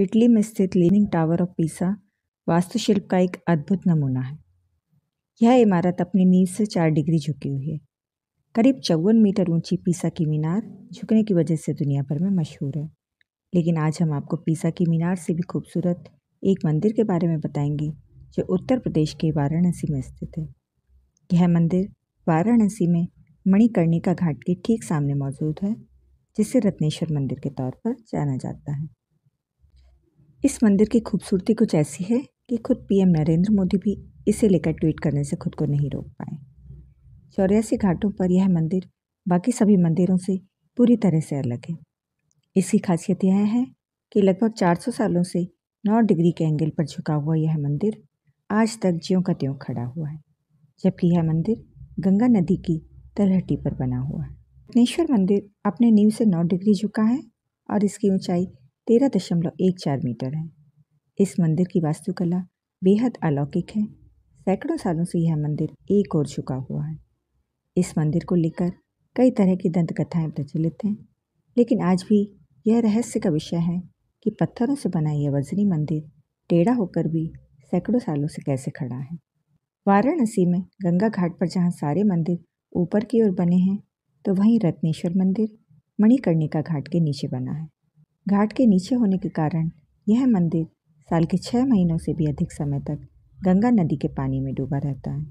Italy में स्थित leaning tower of Pisa वास्तुशिल्प का एक अद्भुत नमूना है यह इमारत अपनी नींव से चार डिग्री झुकी हुई है करीब चौवन मीटर ऊंची पीसा की मीनार झुकने की वजह से दुनिया भर में मशहूर है लेकिन आज हम आपको पीसा की मीनार से भी खूबसूरत एक मंदिर के बारे में बताएंगे जो उत्तर प्रदेश के वाराणसी में स्थित है यह मंदिर वाराणसी में मणिकर्णिका घाट के ठीक सामने मौजूद है जिसे रत्नेश्वर मंदिर के तौर पर जाना जाता है इस मंदिर की खूबसूरती कुछ ऐसी है कि खुद पीएम नरेंद्र मोदी भी इसे लेकर ट्वीट करने से खुद को नहीं रोक पाए चौरासी घाटों पर यह मंदिर बाकी सभी मंदिरों से पूरी तरह से अलग है इसकी खासियत यह है कि लगभग 400 सालों से 9 डिग्री के एंगल पर झुका हुआ यह मंदिर आज तक ज्यों का त्यों खड़ा हुआ है जबकि यह मंदिर गंगा नदी की तलहटी पर बना हुआ है रत्नेश्वर मंदिर अपने नींव से 9 डिग्री झुका है और इसकी ऊंचाई तेरह दशमलव एक चार मीटर है इस मंदिर की वास्तुकला बेहद अलौकिक है सैकड़ों सालों से यह मंदिर एक और झुका हुआ है इस मंदिर को लेकर कई तरह की दंत कथाएँ प्रचलित हैं लेकिन आज भी यह रहस्य का विषय है कि पत्थरों से बना यह वजनी मंदिर टेढ़ा होकर भी सैकड़ों सालों से कैसे खड़ा है वाराणसी में गंगा घाट पर जहाँ सारे मंदिर ऊपर की ओर बने हैं तो वहीं रत्नेश्वर मंदिर मणिकर्णिका घाट के नीचे बना है घाट के नीचे होने के कारण यह मंदिर साल के छः महीनों से भी अधिक समय तक गंगा नदी के पानी में डूबा रहता है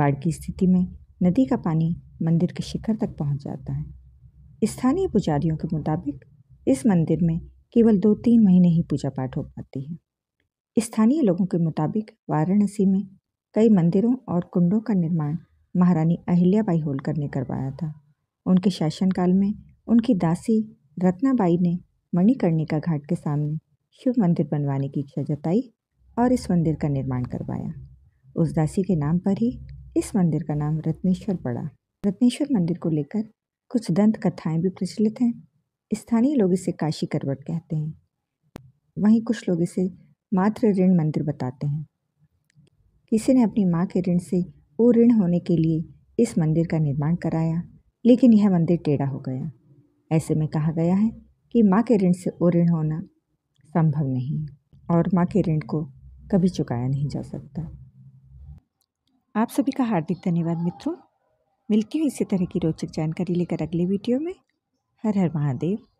बाढ़ की स्थिति में नदी का पानी मंदिर के शिखर तक पहुंच जाता है स्थानीय पुजारियों के मुताबिक इस मंदिर में केवल दो तीन महीने ही पूजा पाठ हो पाती है स्थानीय लोगों के मुताबिक वाराणसी में कई मंदिरों और कुंडों का निर्माण महारानी अहिल्याबाई होलकर ने करवाया था उनके शासनकाल में उनकी दासी रत्नाबाई ने मणिकर्णिका घाट के सामने शिव मंदिर बनवाने की इच्छा जताई और इस मंदिर का निर्माण करवाया उस दासी के नाम पर ही इस मंदिर का नाम रत्नेश्वर पड़ा रत्नेश्वर मंदिर को लेकर कुछ दंत कथाएं भी प्रचलित हैं स्थानीय लोग इसे काशी करवट कहते हैं वहीं कुछ लोग इसे मात्र ऋण मंदिर बताते हैं किसी ने अपनी माँ के ऋण से वो ऋण होने के लिए इस मंदिर का निर्माण कराया लेकिन यह मंदिर टेढ़ा हो गया ऐसे में कहा गया है कि माँ के ऋण से ओऋण होना संभव नहीं और माँ के ऋण को कभी चुकाया नहीं जा सकता आप सभी का हार्दिक धन्यवाद मित्रों मिलती हूँ इसी तरह की रोचक जानकारी लेकर अगले वीडियो में हर हर महादेव